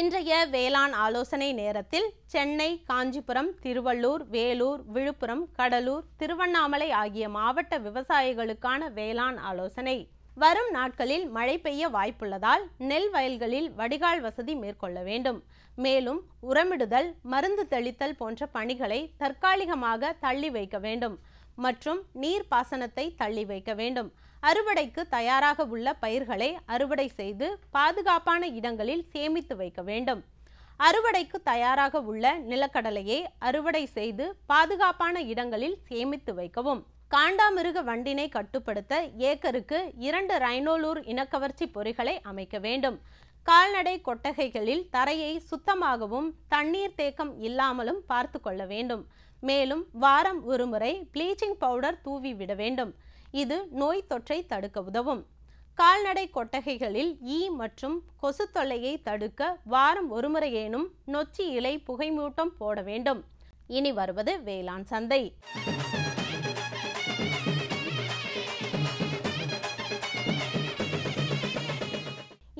இன்றைய வேளாண் ஆலோசனை நேரத்தில் சென்னை காஞ்சிபுரம் திருவள்ளூர் வேலூர் விழுப்புரம் கடலூர் திருவண்ணாமலை ஆகிய மாவட்ட விவசாயிகளுக்கான வேளாண் ஆலோசனை வரும் நாட்களில் மழை பெய்ய வாய்ப்புள்ளதால் நெல் வயல்களில் வடிகால் வசதி மேற்கொள்ள வேண்டும் மேலும் உரமிடுதல் மருந்து தெளித்தல் போன்ற பணிகளை தற்காலிகமாக தள்ளி வைக்க வேண்டும் மற்றும் நீர் பாசனத்தை தள்ளி வைக்க வேண்டும் அறுவடைக்கு தயாராக உள்ள பயிர்களை அறுவடை செய்து பாதுகாப்பான இடங்களில் சேமித்து வைக்க வேண்டும் அறுவடைக்கு தயாராக உள்ள நிலக்கடலையை அறுவடை செய்து பாதுகாப்பான இடங்களில் சேமித்து வைக்கவும் காண்டாமிருக வண்டினை கட்டுப்படுத்த ஏக்கருக்கு இரண்டு ரைனோலூர் இனக்கவர்ச்சி பொறிகளை அமைக்க வேண்டும் கால்நடை கொட்டகைகளில் தரையை சுத்தமாகவும் தண்ணீர் தேக்கம் இல்லாமலும் பார்த்து கொள்ள வேண்டும் மேலும் வாரம் ஒருமுறை ப்ளீச்சிங் பவுடர் தூவி விட வேண்டும் இது நோய் தொற்றை தடுக்க உதவும் கால்நடை கொட்டகைகளில் ஈ மற்றும் கொசு தொல்லையை தடுக்க வாரம் ஒரு முறையேனும் நொச்சி இலை புகைமூட்டம் போட வேண்டும் இனி வருவது வேளாண் சந்தை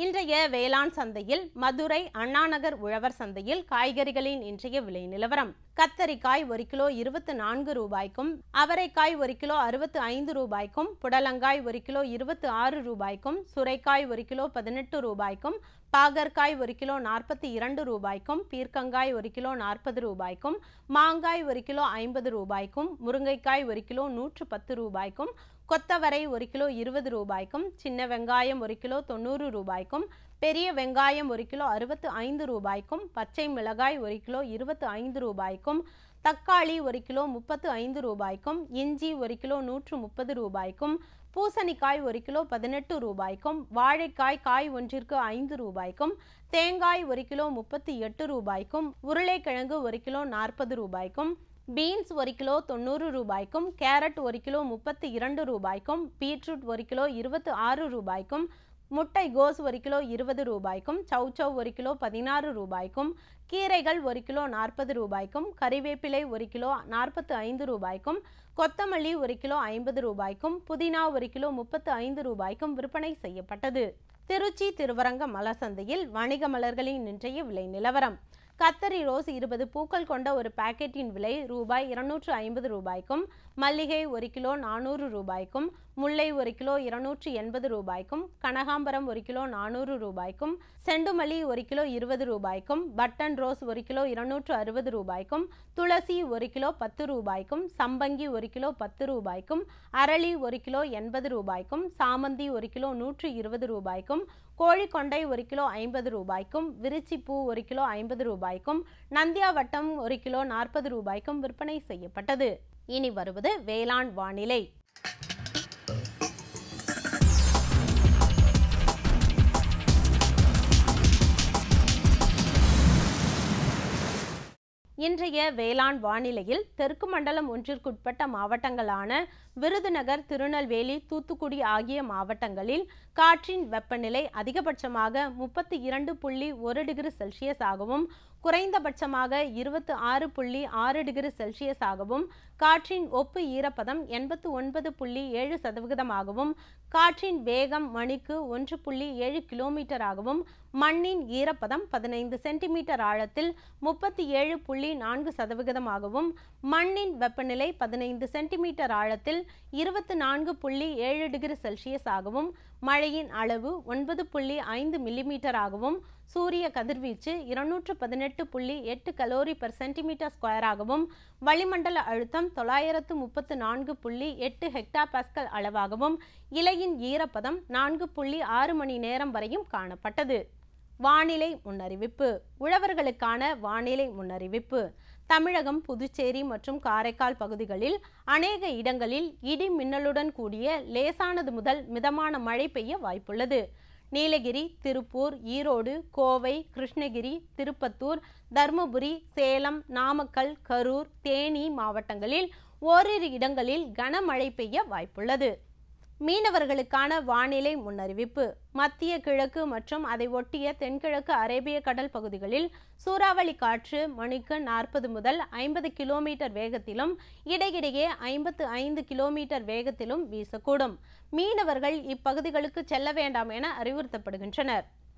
இன்றைய வேளாண் சந்தையில் மதுரை அண்ணாநகர் உழவர் சந்தையில் காய்கறிகளின் இன்றைய விலை நிலவரம் கத்தரிக்காய் ஒரு கிலோ இருபத்தி நான்கு ரூபாய்க்கும் அவரைக்காய் ஒரு கிலோ அறுபத்து ஐந்து ரூபாய்க்கும் புடலங்காய் ஒரு கிலோ இருபத்தி ஆறு ரூபாய்க்கும் சுரைக்காய் ஒரு கிலோ பதினெட்டு ரூபாய்க்கும் பாகற்காய் ஒரு கிலோ நாற்பத்தி இரண்டு ரூபாய்க்கும் பீர்க்கங்காய் ஒரு கிலோ நாற்பது ரூபாய்க்கும் மாங்காய் ஒரு கிலோ ஐம்பது ரூபாய்க்கும் முருங்கைக்காய் ஒரு கிலோ நூற்று பத்து ரூபாய்க்கும் கொத்தவரை ஒரு கிலோ இருபது ரூபாய்க்கும் சின்ன வெங்காயம் ஒரு கிலோ தொண்ணூறு ரூபாய்க்கும் பெரிய வெங்காயம் ஒரு கிலோ அறுபத்து ஐந்து ரூபாய்க்கும் பச்சை மிளகாய் ஒரு கிலோ இருபத்து ஐந்து ரூபாய்க்கும் தக்காளி ஒரு கிலோ முப்பத்து ஐந்து ரூபாய்க்கும் இஞ்சி ஒரு கிலோ நூற்று முப்பது ரூபாய்க்கும் பூசணிக்காய் ஒரு கிலோ பதினெட்டு ரூபாய்க்கும் வாழைக்காய் காய் ஒன்றிற்கு ஐந்து ரூபாய்க்கும் தேங்காய் ஒரு கிலோ முப்பத்தி எட்டு ரூபாய்க்கும் உருளைக்கிழங்கு ஒரு கிலோ நாற்பது ரூபாய்க்கும் பீன்ஸ் ஒரு கிலோ தொண்ணூறு ரூபாய்க்கும் கேரட் ஒரு கிலோ முப்பத்தி இரண்டு ரூபாய்க்கும் பீட்ரூட் ஒரு கிலோ இருபத்தி ஆறு ரூபாய்க்கும் முட்டை கோஸ் ஒரு கிலோ இருபது ரூபாய்க்கும் சவ் ஒரு கிலோ பதினாறு ரூபாய்க்கும் கீரைகள் ஒரு கிலோ நாற்பது ரூபாய்க்கும் கறிவேப்பிலை ஒரு கிலோ நாற்பத்து ஐந்து ரூபாய்க்கும் கொத்தமல்லி ஒரு கிலோ ஐம்பது ரூபாய்க்கும் புதினா ஒரு கிலோ முப்பத்து ஐந்து ரூபாய்க்கும் விற்பனை செய்யப்பட்டது திருச்சி திருவரங்க மலர் சந்தையில் வணிக மலர்களின் இன்றைய விலை நிலவரம் கத்தரி ரோஸ் இருபது பூக்கள் கொண்ட ஒரு பாக்கெட்டின் விலை ரூபாய் இருநூற்று ஐம்பது ரூபாய்க்கும் மல்லிகை ஒரு கிலோ நானூறு ரூபாய்க்கும் முல்லை ஒரு கிலோ இருநூற்றி எண்பது ரூபாய்க்கும் கனகாம்பரம் ஒரு கிலோ நானூறு ரூபாய்க்கும் செண்டுமல்லி ஒரு கிலோ இருபது ரூபாய்க்கும் பட்டன் ரோஸ் ஒரு கிலோ இருநூற்று அறுபது ரூபாய்க்கும் துளசி ஒரு கிலோ பத்து ரூபாய்க்கும் சம்பங்கி ஒரு கிலோ பத்து ரூபாய்க்கும் அரளி ஒரு கிலோ எண்பது ரூபாய்க்கும் சாமந்தி ஒரு கிலோ நூற்று இருபது ரூபாய்க்கும் கோழிக்கொண்டை ஒரு கிலோ ஐம்பது ரூபாய்க்கும் விருச்சிப்பூ ஒரு கிலோ ஐம்பது ரூபாய்க்கும் நந்தியாவட்டம் ஒரு கிலோ நாற்பது ரூபாய்க்கும் விற்பனை செய்யப்பட்டது இனி வருவது வேளாண் வானிலை இன்றைய வேளாண் வானிலையில் தெற்கு மண்டலம் ஒன்றிற்குட்பட்ட மாவட்டங்களான விருதுநகர் திருநெல்வேலி தூத்துக்குடி ஆகிய மாவட்டங்களில் காற்றின் வெப்பநிலை அதிகபட்சமாக முப்பத்தி இரண்டு புள்ளி ஒரு டிகிரி செல்சியஸ் ஆகவும் குறைந்தபட்சமாக இருபத்தி ஆறு புள்ளி ஆறு டிகிரி செல்சியஸ் ஆகவும் காற்றின் ஒப்பு ஈரப்பதம் எண்பத்து ஒன்பது புள்ளி ஏழு சதவிகிதமாகவும் காற்றின் வேகம் மணிக்கு ஒன்று புள்ளி ஏழு கிலோமீட்டராகவும் மண்ணின் ஈரப்பதம் பதினைந்து சென்டிமீட்டர் ஆழத்தில் முப்பத்தி ஏழு புள்ளி நான்கு சதவிகிதமாகவும் மண்ணின் வெப்பநிலை பதினைந்து சென்டிமீட்டர் ஆழத்தில் இருபத்தி நான்கு புள்ளி ஏழு டிகிரி செல்சியஸ் ஆகவும் மழையின் அளவு ஒன்பது புள்ளி ஐந்து மில்லிமீட்டர் ஆகவும் சூரிய கதிர்வீச்சு இருநூற்று பதினெட்டு புள்ளி எட்டு கலோரி பெர் சென்டிமீட்டர் ஸ்கொயர் ஆகவும் வளிமண்டல அழுத்தம் தொள்ளாயிரத்து முப்பத்து நான்கு புள்ளி எட்டு ஹெக்டா பாஸ்கல் அளவாகவும் இலையின் ஈரப்பதம் நான்கு புள்ளி ஆறு மணி நேரம் வரையும் காணப்பட்டது வானிலை முன்னறிவிப்பு உழவர்களுக்கான வானிலை முன்னறிவிப்பு தமிழகம் புதுச்சேரி மற்றும் காரைக்கால் பகுதிகளில் அநேக இடங்களில் இடி மின்னலுடன் கூடிய லேசானது முதல் மிதமான மழை பெய்ய வாய்ப்புள்ளது நீலகிரி திருப்பூர் ஈரோடு கோவை கிருஷ்ணகிரி திருப்பத்தூர் தருமபுரி சேலம் நாமக்கல் கரூர் தேனி மாவட்டங்களில் ஓரிரு இடங்களில் கனமழை பெய்ய வாய்ப்புள்ளது மீனவர்களுக்கான வானிலை முன்னறிவிப்பு மத்திய கிழக்கு மற்றும் அதை ஒட்டிய தென்கிழக்கு அரேபிய கடல் பகுதிகளில் சூறாவளி காற்று மணிக்கு நாற்பது முதல் ஐம்பது கிலோமீட்டர் வேகத்திலும் இடையிடையே ஐம்பத்து ஐந்து கிலோமீட்டர் வேகத்திலும் வீசக்கூடும் மீனவர்கள் இப்பகுதிகளுக்கு செல்ல வேண்டாம் என அறிவுறுத்தப்படுகின்றனர்